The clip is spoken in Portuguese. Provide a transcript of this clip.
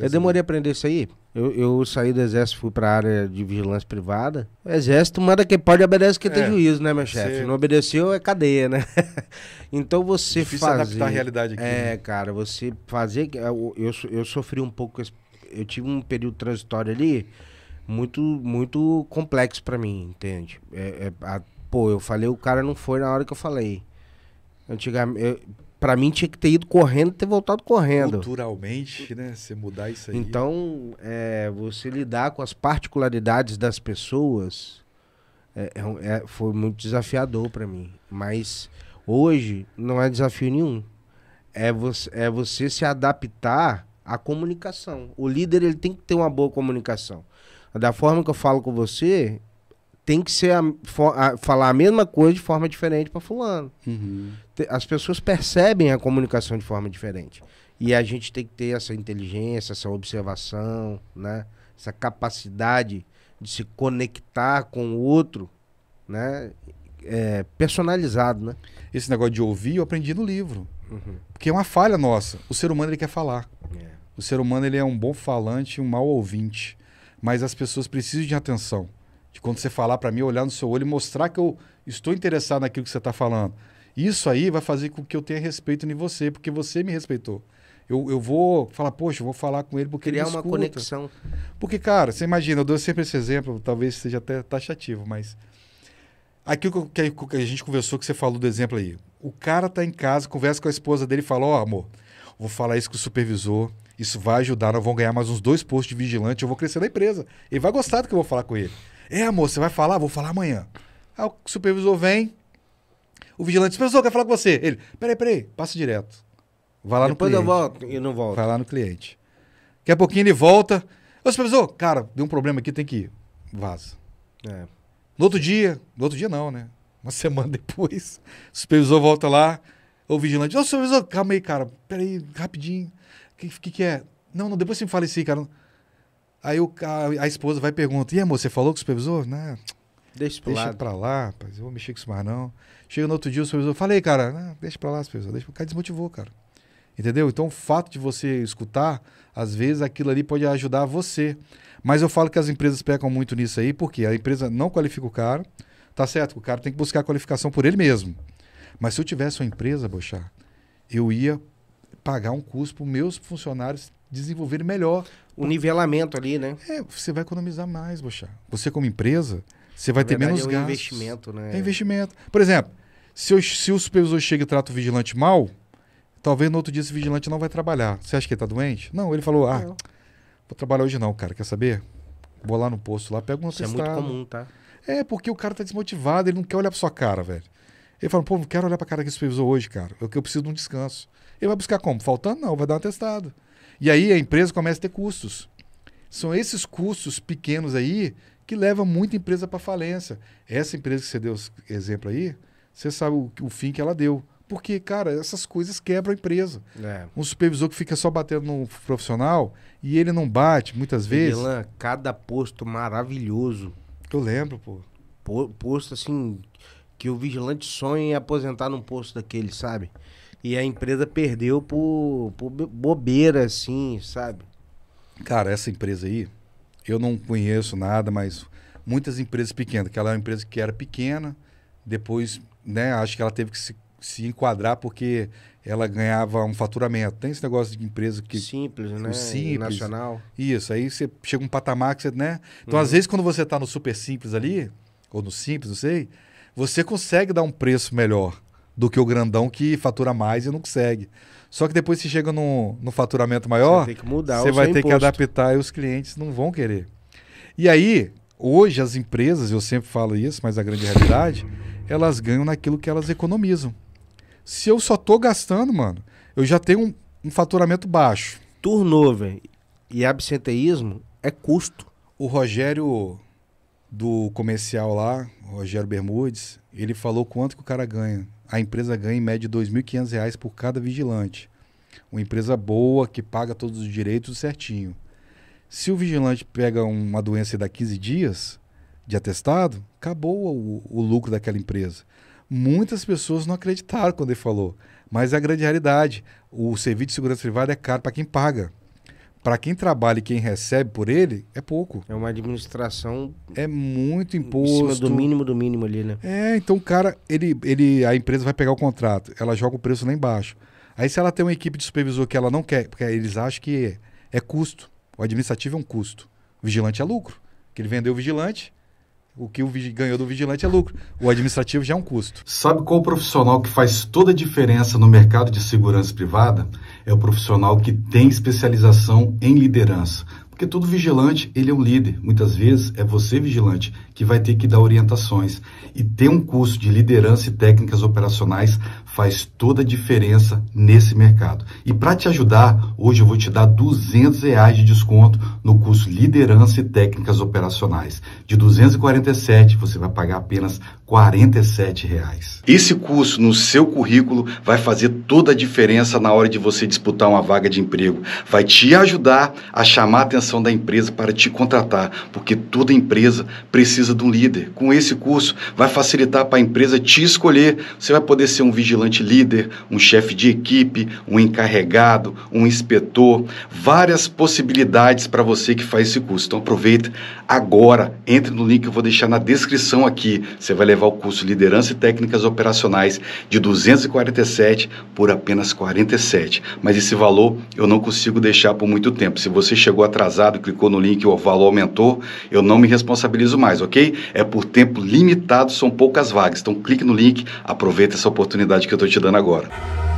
Eu demorei a aprender isso aí. Eu, eu saí do exército, fui para a área de vigilância privada. O exército manda quem pode, obedece quem é, tem juízo, né, meu chefe? Você... Não obedeceu, é cadeia, né? então você Difícil fazer... adaptar a realidade aqui. É, né? cara, você fazer... Eu, eu, eu sofri um pouco... Eu tive um período transitório ali muito, muito complexo para mim, entende? É, é, a... pô, eu falei, o cara não foi na hora que eu falei. Antigamente... Eu para mim tinha que ter ido correndo ter voltado correndo. Culturalmente, né? Você mudar isso aí. Então, é, você lidar com as particularidades das pessoas é, é, é foi muito desafiador para mim. Mas hoje não é desafio nenhum. É você, é você se adaptar à comunicação. O líder ele tem que ter uma boa comunicação. Da forma que eu falo com você, tem que ser a, a, falar a mesma coisa de forma diferente para fulano. Uhum. As pessoas percebem a comunicação de forma diferente. E a gente tem que ter essa inteligência, essa observação, né? essa capacidade de se conectar com o outro, né? É, personalizado, né? Esse negócio de ouvir eu aprendi no livro. Uhum. Porque é uma falha nossa. O ser humano ele quer falar. É. O ser humano ele é um bom falante, um mau ouvinte. Mas as pessoas precisam de atenção de quando você falar para mim, olhar no seu olho e mostrar que eu estou interessado naquilo que você está falando. Isso aí vai fazer com que eu tenha respeito em você, porque você me respeitou. Eu, eu vou falar, poxa, eu vou falar com ele porque Criar ele me uma conexão. Porque, cara, você imagina, eu dou sempre esse exemplo, talvez seja até taxativo, mas. Aquilo que, que a gente conversou, que você falou do exemplo aí. O cara tá em casa, conversa com a esposa dele e fala: Ó, oh, amor, vou falar isso com o supervisor, isso vai ajudar, nós vamos ganhar mais uns dois postos de vigilante, eu vou crescer na empresa. Ele vai gostar do que eu vou falar com ele. É, amor, você vai falar? Vou falar amanhã. Aí o supervisor vem, o vigilante, supervisor, quer falar com você. Ele, peraí, peraí, passa direto. Vai lá Depois no cliente. Depois eu volto e não volto. Vai lá no cliente. Daqui a pouquinho ele volta. Ô, supervisor, cara, deu um problema aqui, tem que ir. Vaza. É. No outro dia, no outro dia não, né? Uma semana depois, o supervisor volta lá, o vigilante, ô, supervisor, calma aí, cara, peraí, rapidinho. O que, que, que é? Não, não, depois você me fala isso aí, cara. Aí o, a, a esposa vai e pergunta: E amor, você falou com o supervisor? Né? Deixa, pro deixa lado. pra lá, rapaz, eu vou mexer com isso mais não. Chega no outro dia, o supervisor, falei, cara, né? deixa pra lá, supervisor, deixa, o cara desmotivou, cara. Entendeu? Então, o fato de você escutar, às vezes aquilo ali pode ajudar você. Mas eu falo que as empresas pecam muito nisso aí, porque a empresa não qualifica o cara, tá certo? O cara tem que buscar a qualificação por ele mesmo. Mas se eu tivesse uma empresa, Bochá, eu ia pagar um curso para meus funcionários desenvolver melhor. O nivelamento ali, né? É, você vai economizar mais, Bochá. Você como empresa, você vai Na ter verdade, menos é um gastos. investimento, né? É investimento. Por exemplo, se, eu, se o supervisor chega e trata o vigilante mal, talvez no outro dia esse vigilante não vai trabalhar. Você acha que ele está doente? Não, ele falou, ah, não. vou trabalhar hoje não, cara, quer saber? Vou lá no posto lá, pego um Isso é muito comum, tá? É, porque o cara tá desmotivado, ele não quer olhar pra sua cara, velho. Ele fala, pô, não quero olhar pra cara que supervisor hoje, cara. Eu, eu preciso de um descanso. Ele vai buscar como? Faltando? Não, vai dar um atestado. E aí a empresa começa a ter custos. São esses custos pequenos aí que levam muita empresa para falência. Essa empresa que você deu exemplo aí, você sabe o, o fim que ela deu. Porque, cara, essas coisas quebram a empresa. É. Um supervisor que fica só batendo no profissional e ele não bate muitas vezes. Milan, cada posto maravilhoso. Eu lembro, pô. pô. Posto assim, que o vigilante sonha em aposentar num posto daquele, sabe? E a empresa perdeu por, por bobeira, assim, sabe? Cara, essa empresa aí, eu não conheço nada, mas muitas empresas pequenas, que ela é uma empresa que era pequena, depois, né, acho que ela teve que se, se enquadrar porque ela ganhava um faturamento. Tem esse negócio de empresa que. Simples, né? Simples. Nacional. Isso, aí você chega um patamar que você, né? Então, uhum. às vezes, quando você está no super simples ali, ou no simples, não sei, você consegue dar um preço melhor do que o grandão que fatura mais e não consegue. Só que depois se chega no, no faturamento maior, você vai ter que, mudar você vai ter que adaptar e os clientes não vão querer. E aí, hoje as empresas, eu sempre falo isso, mas é a grande realidade, elas ganham naquilo que elas economizam. Se eu só tô gastando, mano, eu já tenho um, um faturamento baixo. Turnover e absenteísmo é custo. O Rogério do comercial lá, Rogério Bermudes, ele falou quanto que o cara ganha. A empresa ganha em média R$ 2.500 por cada vigilante. Uma empresa boa, que paga todos os direitos certinho. Se o vigilante pega uma doença e dá 15 dias de atestado, acabou o, o lucro daquela empresa. Muitas pessoas não acreditaram quando ele falou, mas é a grande realidade. O serviço de segurança privada é caro para quem paga para quem trabalha e quem recebe por ele, é pouco. É uma administração. É muito imposto. Em cima do mínimo do mínimo ali, né? É, então o cara, ele, ele, a empresa vai pegar o contrato, ela joga o preço lá embaixo. Aí se ela tem uma equipe de supervisor que ela não quer, porque eles acham que é, é custo. O administrativo é um custo. O vigilante é lucro. Que ele vendeu o vigilante, o que o ganhou do vigilante é lucro. O administrativo já é um custo. Sabe qual profissional que faz toda a diferença no mercado de segurança privada? É o profissional que tem especialização em liderança. Porque todo vigilante, ele é um líder. Muitas vezes é você vigilante que vai ter que dar orientações. E ter um curso de liderança e técnicas operacionais faz toda a diferença nesse mercado. E para te ajudar, hoje eu vou te dar 200 reais de desconto no curso Liderança e Técnicas Operacionais. De 247, você vai pagar apenas 47 reais. Esse curso no seu currículo vai fazer toda a diferença na hora de você disputar uma vaga de emprego. Vai te ajudar a chamar a atenção da empresa para te contratar, porque toda empresa precisa precisa de um líder. Com esse curso, vai facilitar para a empresa te escolher. Você vai poder ser um vigilante líder, um chefe de equipe, um encarregado, um inspetor. Várias possibilidades para você que faz esse curso. Então aproveita agora, entre no link que eu vou deixar na descrição aqui. Você vai levar o curso Liderança e Técnicas Operacionais de 247 por apenas 47. Mas esse valor eu não consigo deixar por muito tempo. Se você chegou atrasado, clicou no link, e o valor aumentou, eu não me responsabilizo mais, ok? ok? É por tempo limitado, são poucas vagas. Então clique no link, aproveita essa oportunidade que eu estou te dando agora.